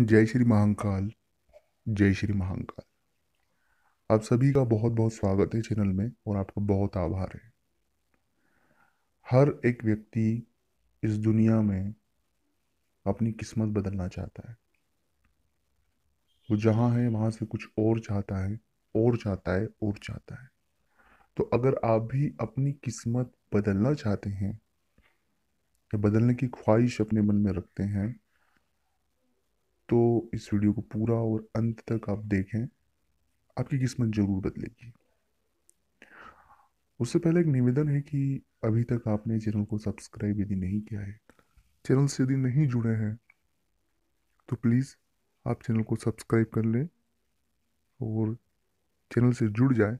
जय श्री महाकाल जय श्री महाकाल आप सभी का बहुत बहुत स्वागत है चैनल में और आपका बहुत आभार है हर एक व्यक्ति इस दुनिया में अपनी किस्मत बदलना चाहता है वो जहाँ है वहाँ से कुछ और चाहता है और चाहता है और चाहता है तो अगर आप भी अपनी किस्मत बदलना चाहते हैं या बदलने की ख्वाहिश अपने मन में रखते हैं तो इस वीडियो को पूरा और अंत तक आप देखें आपकी किस्मत ज़रूर बदलेगी उससे पहले एक निवेदन है कि अभी तक आपने चैनल को सब्सक्राइब यदि नहीं किया है चैनल से यदि नहीं जुड़े हैं तो प्लीज़ आप चैनल को सब्सक्राइब कर लें और चैनल से जुड़ जाए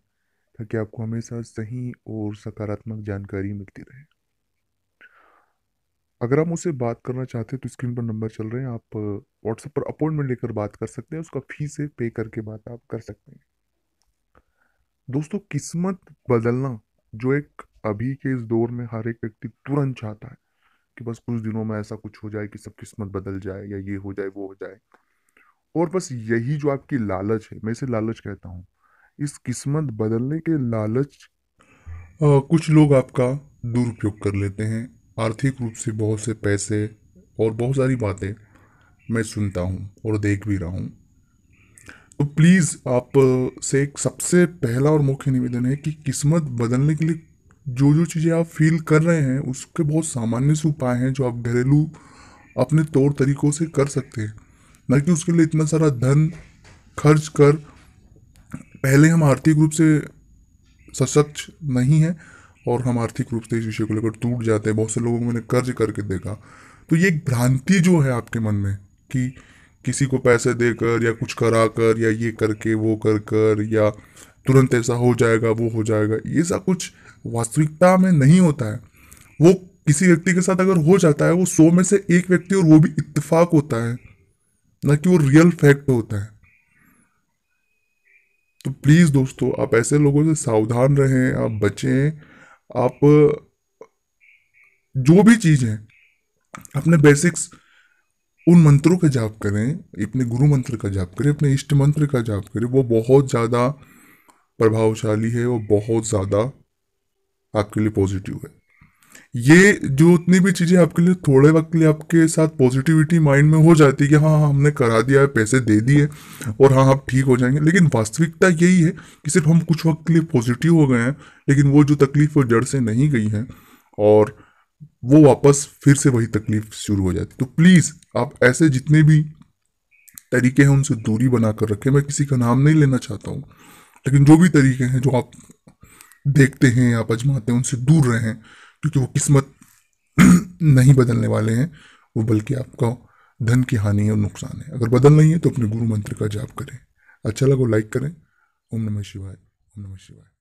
ताकि आपको हमेशा सही और सकारात्मक जानकारी मिलती रहे अगर आप मुझसे बात करना चाहते हैं तो स्क्रीन पर नंबर चल रहे हैं आप व्हाट्सएप पर अपॉइंटमेंट लेकर बात कर सकते हैं उसका फीस है पे करके बात आप कर सकते हैं दोस्तों किस्मत बदलना जो एक अभी के इस दौर में हर एक व्यक्ति तुरंत चाहता है कि बस कुछ दिनों में ऐसा कुछ हो जाए कि सब किस्मत बदल जाए या ये हो जाए वो हो जाए और बस यही जो आपकी लालच है मैं इसे लालच कहता हूँ इस किस्मत बदलने के लालच आ, कुछ लोग आपका दुरुपयोग कर लेते हैं आर्थिक रूप से बहुत से पैसे और बहुत सारी बातें मैं सुनता हूँ और देख भी रहा हूँ तो प्लीज़ आप से एक सबसे पहला और मुख्य निवेदन है कि किस्मत बदलने के लिए जो जो चीज़ें आप फील कर रहे हैं उसके बहुत सामान्य से उपाय हैं जो आप घरेलू अपने तौर तरीक़ों से कर सकते हैं न कि उसके लिए इतना सारा धन खर्च कर पहले हम आर्थिक रूप से सशक्त नहीं हैं और हम आर्थिक रूप से इस विषय को लेकर टूट जाते हैं बहुत से लोगों को मैंने कर्ज करके देखा तो ये एक भ्रांति जो है आपके मन में कि किसी को पैसे देकर या कुछ करा कर या ये करके वो कर कर या तुरंत ऐसा हो जाएगा वो हो जाएगा ये सब कुछ वास्तविकता में नहीं होता है वो किसी व्यक्ति के साथ अगर हो जाता है वो सौ में से एक व्यक्ति और वो भी इत्तेफाक होता है ना कि वो रियल फैक्ट होता है तो प्लीज़ दोस्तों आप ऐसे लोगों से सावधान रहें आप बचें आप जो भी चीज़ है अपने बेसिक्स उन मंत्रों का जाप करें अपने गुरु मंत्र का जाप करें अपने इष्ट मंत्र का जाप करें वो बहुत ज़्यादा प्रभावशाली है और बहुत ज़्यादा आपके लिए पॉजिटिव है ये जो उतनी भी चीज़ें आपके लिए थोड़े वक्त के लिए आपके साथ पॉजिटिविटी माइंड में हो जाती है कि हाँ हाँ हमने करा दिया है पैसे दे दिए और हाँ आप हाँ, ठीक हो जाएंगे लेकिन वास्तविकता यही है कि सिर्फ हम कुछ वक्त के लिए पॉजिटिव हो गए हैं लेकिन वो जो तकलीफ वो जड़ से नहीं गई है और वो वापस फिर से वही तकलीफ शुरू हो जाती तो प्लीज़ आप ऐसे जितने भी तरीके हैं उनसे दूरी बना कर रखें मैं किसी का नाम नहीं लेना चाहता हूँ लेकिन जो भी तरीके हैं जो आप देखते हैं आप अजमाते हैं उनसे दूर रहें क्योंकि वो किस्मत नहीं बदलने वाले हैं वो बल्कि आपका धन की हानि और नुकसान है अगर बदल नहीं है तो अपने गुरु मंत्र का जाप करें अच्छा लगो लाइक करें ओम नमः शिवाय ओम नमः शिवाय